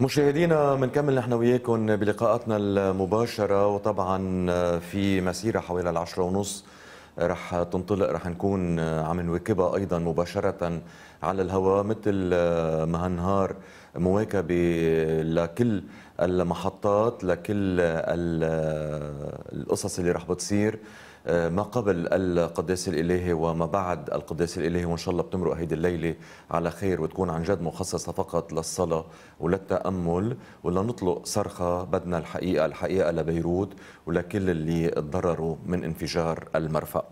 مشاهدينا بنكمل نحن وياكم بلقاءاتنا المباشرة وطبعا في مسيرة حوالي العشرة ونص رح تنطلق رح نكون عم نواكبها أيضا مباشرة على الهواء مثل ما هنهار مواكبة لكل المحطات لكل القصص اللي راح بتصير آه، ما قبل القداس الإلهي وما بعد القداس الإلهي وإن شاء الله بتمرق هيدي الليلة على خير وتكون عن جد مخصصة فقط للصلاة وللتأمل ولنطلق صرخة بدنا الحقيقة الحقيقة لبيروت ولكل اللي تضرروا من انفجار المرفأ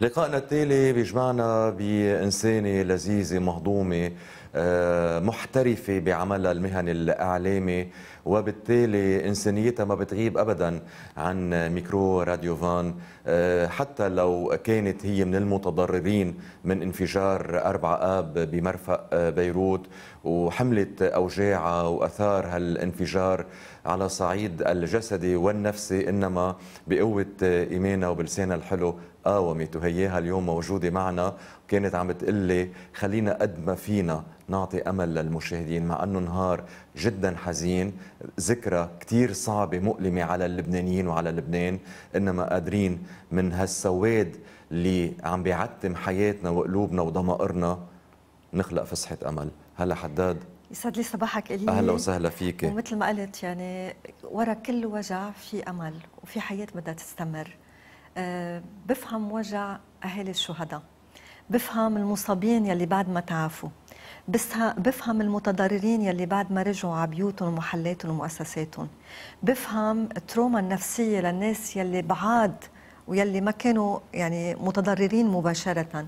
لقائنا التالي بيجمعنا بإنسانة لذيذة مهضومة آه، محترفة بعملها المهني الإعلامي وبالتالي إنسانيتها ما بتغيب أبدا عن ميكرو راديو فان آه، حتى لو كانت هي من المتضررين من انفجار أربعة آب بمرفق آه، بيروت وحملت أوجاعها وأثار هالانفجار على الصعيد الجسدي والنفسي إنما بقوة إيمانها وبلسانها الحلو قاومت وهياها اليوم موجودة معنا وكانت عم تقلي خلينا قد ما فينا نعطي أمل للمشاهدين مع أنه نهار جدا حزين ذكرى كثير صعبة مؤلمة على اللبنانيين وعلى لبنان إنما قادرين من هالسواد اللي عم بيعتم حياتنا وقلوبنا وضمائرنا نخلق فسحة أمل هلا حداد يسعد لي صباحك إلي أهلا وسهلا فيك ومثل ما قلت يعني ورا كل وجع في أمل وفي حياة بدها تستمر أه بفهم وجع أهالي الشهداء بفهم المصابين يلي بعد ما تعافوا بس بفهم المتضررين يلي بعد ما رجعوا على بيوتهم ومحلاتهم ومؤسساتهم بفهم التروما النفسيه للناس يلي بعاد ويلي ما كانوا يعني متضررين مباشره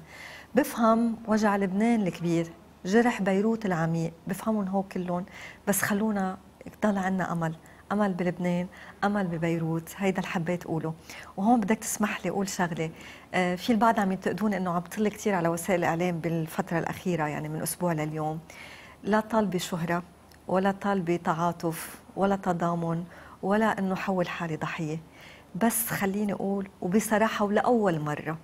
بفهم وجع لبنان الكبير جرح بيروت العميق بفهمهم هو كلهم بس خلونا يضل عنا امل امل بلبنان امل ببيروت هيدا اللي حبيت اقوله وهون بدك تسمح لي اقول شغله آه، في البعض عم ينتقدون انه عم بطل كثير على وسائل الاعلام بالفتره الاخيره يعني من اسبوع لليوم لا طالبه شهره ولا طالبه تعاطف ولا تضامن ولا انه حول حالي ضحيه بس خليني اقول وبصراحه ولاول مره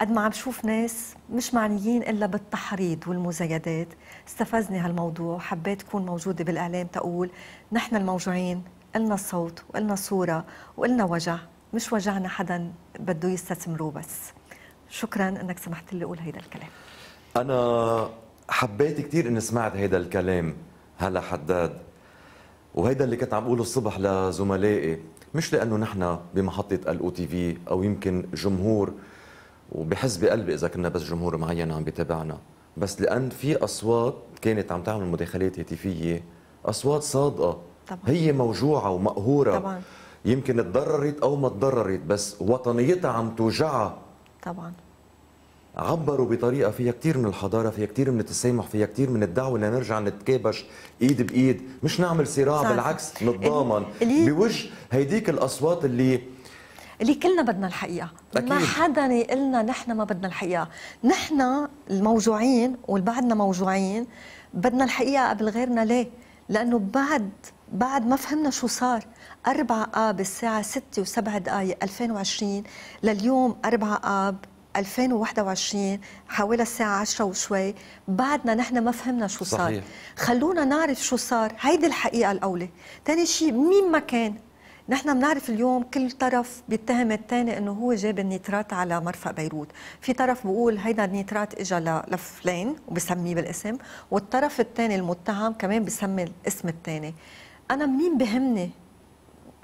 قد ما عم شوف ناس مش معنيين الا بالتحريض والمزايدات استفزني هالموضوع حبيت تكون موجوده بالاعلام تقول نحن الموجوعين إلنا صوت وإلنا صورة وإلنا وجع مش وجعنا حدا بده يستثمروه بس شكرا أنك سمحت لي أقول هيدا الكلام أنا حبيت كثير أني سمعت هيدا الكلام هلا حداد وهيدا اللي كنت عم أقوله الصبح لزملائي مش لأنه نحن بمحطة الأو تي في أو يمكن جمهور وبحس بقلبي إذا كنا بس جمهور معين عم بيتابعنا بس لأن في أصوات كانت عم تعمل مداخلات هاتفية أصوات صادقة طبعا. هي موجوعة ومقهورة طبعا. يمكن تضررت أو ما تضررت بس وطنيتها عم توجعها طبعا عبروا بطريقه فيها كثير من الحضاره فيها كثير من التسامح فيها كثير من الدعوه لنرجع نتكابش ايد بايد مش نعمل صراع صحيح. بالعكس نتضامن اللي... بوجه هيديك الاصوات اللي اللي كلنا بدنا الحقيقه أكيد. ما حدا يقلنا نحن ما بدنا الحقيقه نحن الموجوعين والبعدنا موجوعين بدنا الحقيقه قبل غيرنا ليه لانه بعد بعد ما فهمنا شو صار 4 آب الساعة 6 و7 دقائق 2020 لليوم 4 آب 2021 حوالي الساعة 10 وشوي بعدنا نحن ما فهمنا شو صار خلونا نعرف شو صار هيدي الحقيقة الأولى ثاني شيء مين ما كان نحن بنعرف اليوم كل طرف بيتهم الثاني انه هو جاب النيترات على مرفق بيروت، في طرف بيقول هيدا النيترات اجى لفلان وبسميه بالاسم، والطرف الثاني المتهم كمان بسمي الاسم الثاني. انا مين بهمني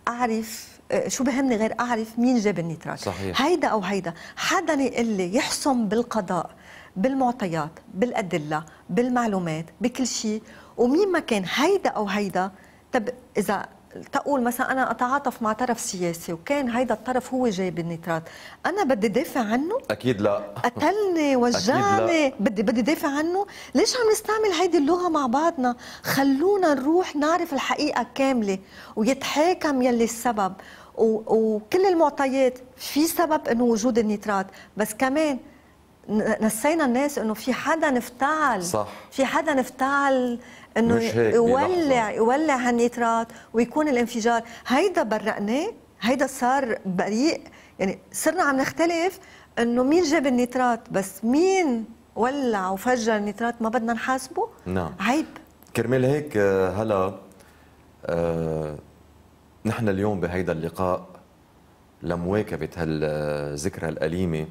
اعرف آه، شو بهمني غير اعرف مين جاب النتراج هيدا او هيدا حدا يقول لي يحسم بالقضاء بالمعطيات بالادله بالمعلومات بكل شيء ومين ما كان هيدا او هيدا طب اذا تقول مثلا انا اتعاطف مع طرف سياسي وكان هيدا الطرف هو جايب النيترات انا بدي دافع عنه اكيد لا قتلني وجعني بدي بدي دافع عنه ليش عم نستعمل هيدي اللغه مع بعضنا خلونا نروح نعرف الحقيقه كامله ويتحاكم يلي السبب و... وكل المعطيات في سبب انه وجود النترات بس كمان نسينا الناس انه في حدا نفتعل صح في حدا نفتعل انه يولع يولع هالنيترات ويكون الانفجار هيدا برقناه هيدا صار بريء يعني صرنا عم نختلف انه مين جاب النيترات بس مين ولع وفجر النيترات ما بدنا نحاسبه نعم عيب كرمال هيك آه، هلا آه، نحن اليوم بهيدا اللقاء لمواكبة هالذكرى الأليمة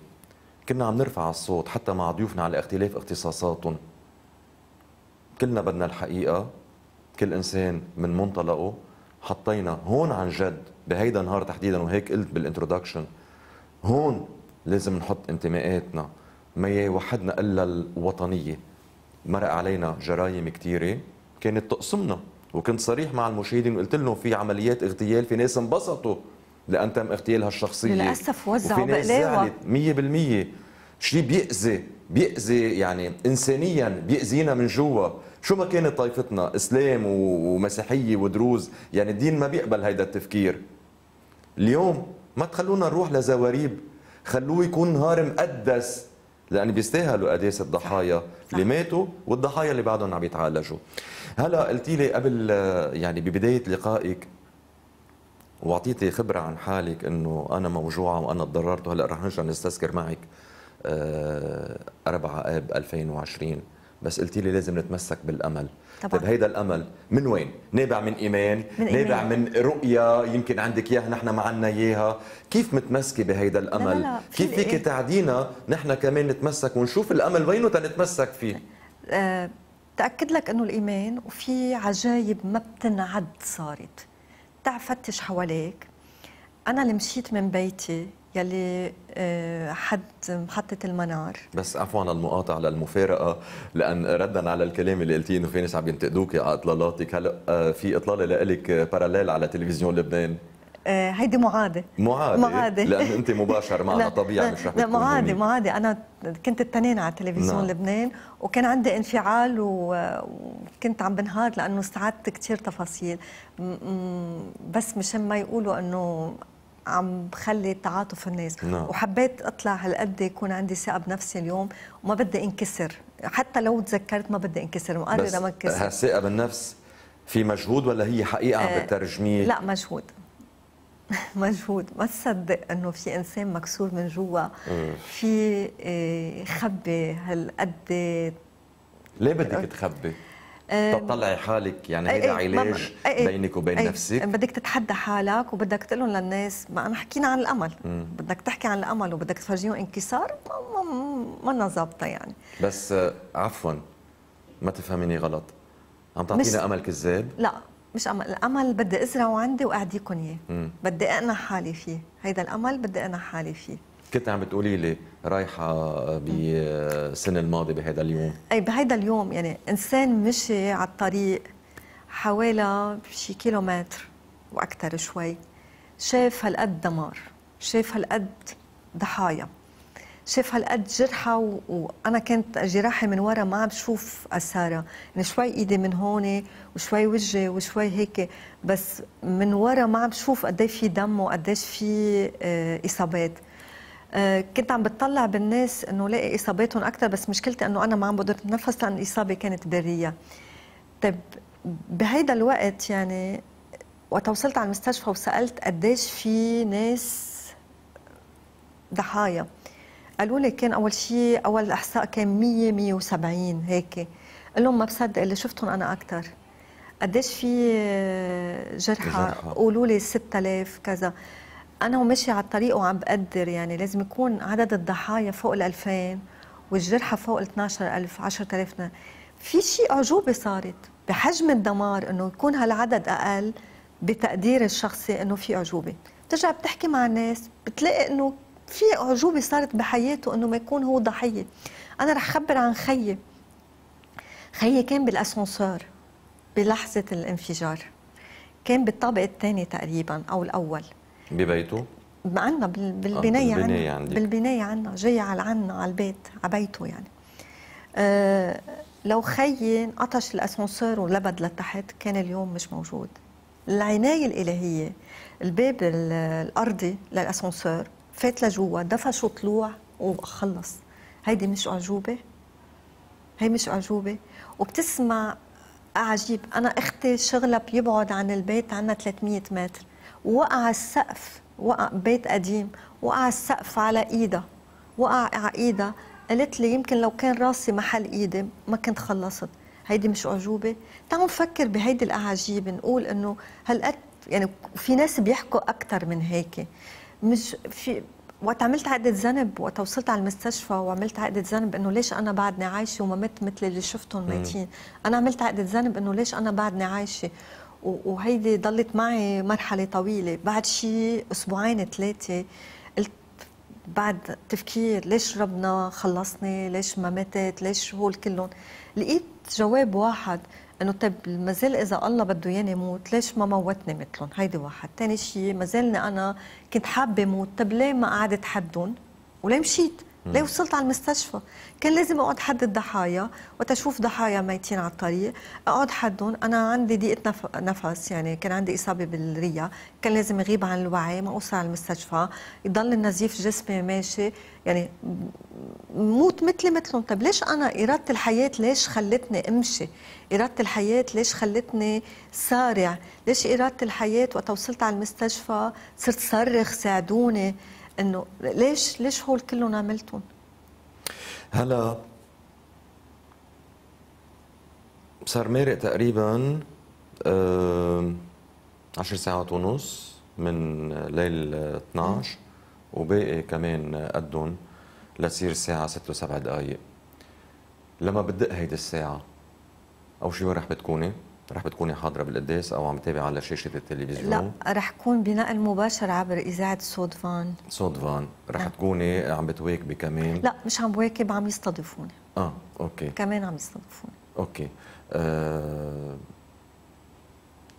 كنا عم نرفع الصوت حتى مع ضيوفنا على اختلاف اختصاصاتهم كلنا بدنا الحقيقه كل انسان من منطلقه حطينا هون عن جد بهيدا النهار تحديدا وهيك قلت بالانترودكشن هون لازم نحط انتماءاتنا ما يوحدنا الا الوطنيه مرق علينا جرايم كثيره كانت تقسمنا وكنت صريح مع المشاهدين وقلت لهم في عمليات اغتيال في ناس انبسطوا لان تم اغتيال هالشخصيه للاسف وزعوا بقلاوه 100% شيء بيأذي بيأذي يعني انسانيا بيأذينا من جوا شو ما كانت طائفتنا اسلام ومسيحيه ودروز يعني الدين ما بيقبل هيدا التفكير اليوم ما تخلونا نروح لزواريب خلوه يكون نهار مقدس لان بيستاهلوا قداس الضحايا اللي ماتوا والضحايا اللي بعدهم عم يتعالجوا هلا قلتي لي قبل يعني ببدايه لقائك واعطيتي خبره عن حالك انه انا موجوعه وانا تضررت وهلا رح نرجع نستذكر معك 4 آه، اب 2020 بس قلت لي لازم نتمسك بالامل طبعا. طيب هيدا الامل من وين نابع من ايمان من نابع إيمان. من رؤيه يمكن عندك اياها نحن ما عندنا اياها كيف متمسكه بهيدا الامل لا لا لا. كيف فيك إيه؟ تعدينا نحن كمان نتمسك ونشوف الامل وينه تنتمسك فيه أه تاكد لك انه الايمان وفي عجايب ما بتنعد صارت تعفتش حواليك انا اللي مشيت من بيتي يلي آه، حد محطة المنار بس عفوا المقاطعة للمفارقة لأن ردا على الكلام اللي قلتيه إنه في ناس عم ينتقدوك على إطلالاتك هلا آه، في إطلالة لإلك باراليل على تلفزيون لبنان آه، هيدي معادة معادة معادة لأن أنت مباشر معنا طبيعي مش رح لا معادة معادة أنا كنت التنين على تلفزيون نعم. لبنان وكان عندي انفعال وكنت عم بنهار لأنه استعدت كثير تفاصيل بس مشان ما يقولوا أنه عم بخلي تعاطف الناس نعم. وحبيت اطلع هالقد يكون عندي ثقه بنفسي اليوم وما بدي انكسر حتى لو تذكرت ما بدي انكسر مقرره ما انكسر هالثقه بالنفس في مجهود ولا هي حقيقه عم آه، بترجميه؟ لا مجهود مجهود ما تصدق انه في انسان مكسور من جوا في آه، خبي هالقد ليه بدك تخبي؟ تطلعي حالك يعني هيدا علاج بينك وبين نفسك بدك تتحدى حالك وبدك تقول لهم للناس ما حكينا عن الامل مم. بدك تحكي عن الامل وبدك تفرجيهم انكسار ما ما ما ظابطه يعني بس آه، عفوا ما تفهميني غلط عم تعطينا امل كذاب لا مش امل الامل بدي ازرعه عندي واعديكم اياه بدي اقنع حالي فيه هيدا الامل بدي اقنع حالي فيه كنت عم بتقولي لي رايحه بالسنه الماضيه بهذا اليوم اي بهذا اليوم يعني انسان مشي على الطريق حوالي شي كيلومتر واكثر شوي شاف هالقد دمار شاف هالقد ضحايا شاف هالقد جرحى و... وانا كنت جراحي من ورا ما عم بشوف اثارها يعني شوي ايدي من هون وشوي وجهي وشوي هيك بس من ورا ما عم بشوف قد في دم وقديش في آه، اصابات آه، كنت عم بتطلع بالناس انه لاقي اصاباتهم اكثر بس مشكلتي انه انا ما عم بقدر اتنفس لان الاصابه كانت بريه طيب بهيدا الوقت يعني وقت وصلت على المستشفى وسالت قديش في ناس ضحايا قالوا لي كان اول شيء اول احصاء كان 100 170 هيك قال لهم ما بصدق اللي شفتهم انا اكثر قديش في جرحى قولوا لي 6000 كذا انا ومشي على الطريق وعم بقدر يعني لازم يكون عدد الضحايا فوق ال 2000 والجرحى فوق ال 12000 10000 في شيء اعجوبه صارت بحجم الدمار انه يكون هالعدد اقل بتقدير الشخصي انه في اعجوبه بترجع بتحكي مع الناس بتلاقي انه في اعجوبه صارت بحياته انه ما يكون هو ضحيه انا رح خبر عن خيي خيي كان بالاسانسور بلحظه الانفجار كان بالطابق الثاني تقريبا او الاول ببيته؟ عندنا آه، بالبنايه عندنا بالبنايه عندنا جاي على عندنا على البيت على بيته يعني أه لو خيي قطش الاسانسور ولبد لتحت كان اليوم مش موجود العنايه الالهيه الباب الارضي للاسانسور فات لجوا دفشوا طلوع وخلص هيدي مش اعجوبه هي مش اعجوبه وبتسمع عجيب انا اختي شغلها بيبعد عن البيت عنا 300 متر وقع السقف وقع بيت قديم وقع السقف على ايدها وقع على ايدها قالت لي يمكن لو كان راسي محل ايدي ما كنت خلصت هيدي مش اعجوبه تعالوا نفكر بهيدي الاعاجيب نقول انه هالقد يعني في ناس بيحكوا اكثر من هيك مش في وقت عملت عقدة ذنب وقت وصلت على المستشفى وعملت عقدة ذنب انه ليش انا بعدني عايشة وما مت مثل اللي شفتهم ميتين، انا عملت عقدة ذنب انه ليش انا بعدني عايشة وهيدي ضلت معي مرحله طويله بعد شي اسبوعين ثلاثه قلت بعد تفكير ليش ربنا خلصني ليش ما ماتت ليش هول كلهم لقيت جواب واحد انه طيب مازال اذا الله بده ياني موت ليش ما موتني مثلهم هيدي واحد ثاني شيء مازالني انا كنت حابه موت طيب ليه ما قعدت حدهم وليه مشيت ليه وصلت على المستشفى كان لازم اقعد حد الضحايا وتشوف ضحايا ميتين على الطريق اقعد حدهم انا عندي ضيقه نفس يعني كان عندي اصابه بالريا كان لازم اغيب عن الوعي ما اوصل على المستشفى يضل النزيف جسمي ماشي يعني موت مثلي مثلهم طب ليش انا اراده الحياه ليش خلتني امشي اراده الحياه ليش خلتني سارع ليش اراده الحياه وقت وصلت على المستشفى صرت صرخ ساعدوني انه ليش ليش هول كلهم عملتهم؟ هلا صار مارق تقريبا آه عشر ساعات ونص من ليل 12 وباقي كمان قدهم لتصير الساعة 6 و7 دقائق لما بدق هيدي الساعة أو شو وين رح بتكوني؟ رح بتكوني حاضره بالقداس او عم تتابعي على شاشه التلفزيون لا رح كون بنقل مباشر عبر اذاعه صوت فان صوت فان رح لا. آه. تكوني عم بتواكبي كمان لا مش عم بواكب عم يستضيفوني اه اوكي كمان عم يستضيفوني اوكي آه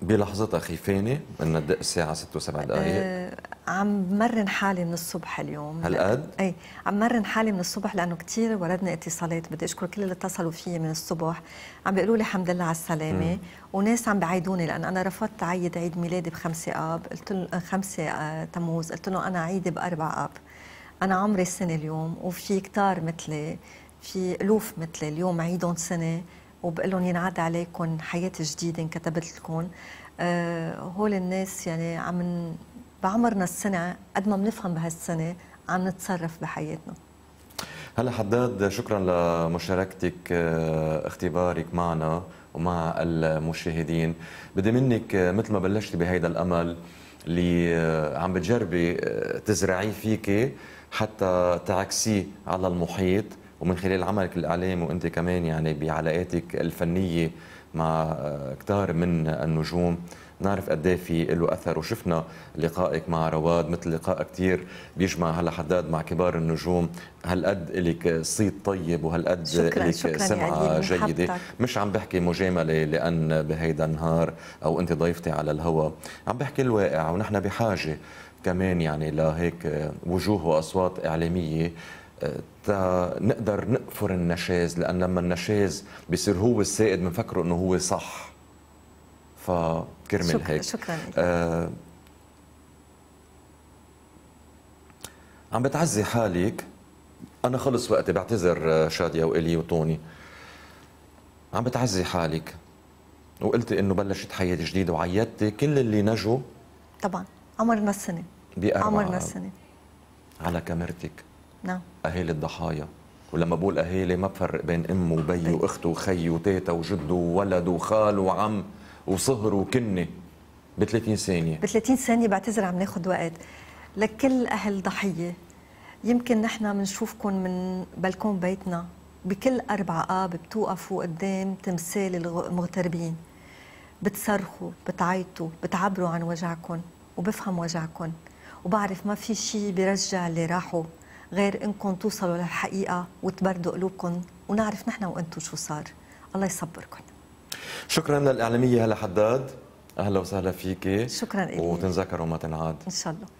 بلحظتها خيفانه بدنا ندق الساعه 6 و7 دقائق آه عم مرن حالي من الصبح اليوم هالقد؟ اي عم مرن حالي من الصبح لانه كثير وردنا اتصالات بدي اشكر كل اللي اتصلوا فيي من الصبح عم بيقولوا لي الحمد لله على السلامه وناس عم بعيدوني لان انا رفضت اعيد عيد ميلادي ب 5 اب قلت لهم 5 آه، آه، تموز قلت لهم انا عيدي ب 4 اب انا عمري سنه اليوم وفي كتار مثلي في الوف مثلي اليوم عيدهم سنه وبقول لهم ينعاد عليكم حياه جديده انكتبت لكم آه هول الناس يعني عم بعمرنا السنة قد ما بنفهم بهالسنة عم نتصرف بحياتنا هلا حداد شكرا لمشاركتك آه، اختبارك معنا ومع المشاهدين بدي منك آه، مثل ما بلشتي بهيدا الامل اللي آه، عم بتجربي تزرعيه فيك حتى تعكسيه على المحيط ومن خلال عملك الاعلامي وانت كمان يعني بعلاقاتك الفنيه مع كثار من النجوم نعرف قد ايه في له اثر وشفنا لقائك مع رواد مثل لقاء كثير بيجمع هلا حداد مع كبار النجوم هالقد الك صيت طيب وهالقد لك سمعه جيده مش عم بحكي مجامله لان بهيدا النهار او انت ضيفتي على الهوا عم بحكي الواقع ونحن بحاجه كمان يعني لهيك وجوه واصوات اعلاميه نقدر نقفر النشاز لان لما النشاز بصير هو السائد بنفكره انه هو صح ف كرمال هيك شكرا آه عم بتعزي حالك انا خلص وقتي بعتذر آه، شاديه والي وطوني عم بتعزي حالك وقلتي انه بلشت حياه جديده وعيدتي كل اللي نجوا طبعا عمرنا السنه عمرنا السنه على كاميرتك نعم اهالي الضحايا ولما بقول اهالي ما بفرق بين امه وبي طيب. واخته وخي وتيتا وجده وولد وخال وعم وصهر وكنه ب 30 ثانيه ب 30 ثانيه بعتذر عم ناخذ وقت لكل اهل ضحيه يمكن نحن بنشوفكم من بلكون بيتنا بكل أربع آب آه بتوقفوا قدام تمثال المغتربين بتصرخوا بتعيطوا بتعبروا عن وجعكم وبفهم وجعكم وبعرف ما في شيء بيرجع اللي راحوا غير انكم توصلوا للحقيقه وتبردوا قلوبكم ونعرف نحن وانتم شو صار الله يصبركم شكرا للاعلاميه هلا حداد اهلا وسهلا فيكي شكرا لك وتنذكروا ما تنعاد ان شاء الله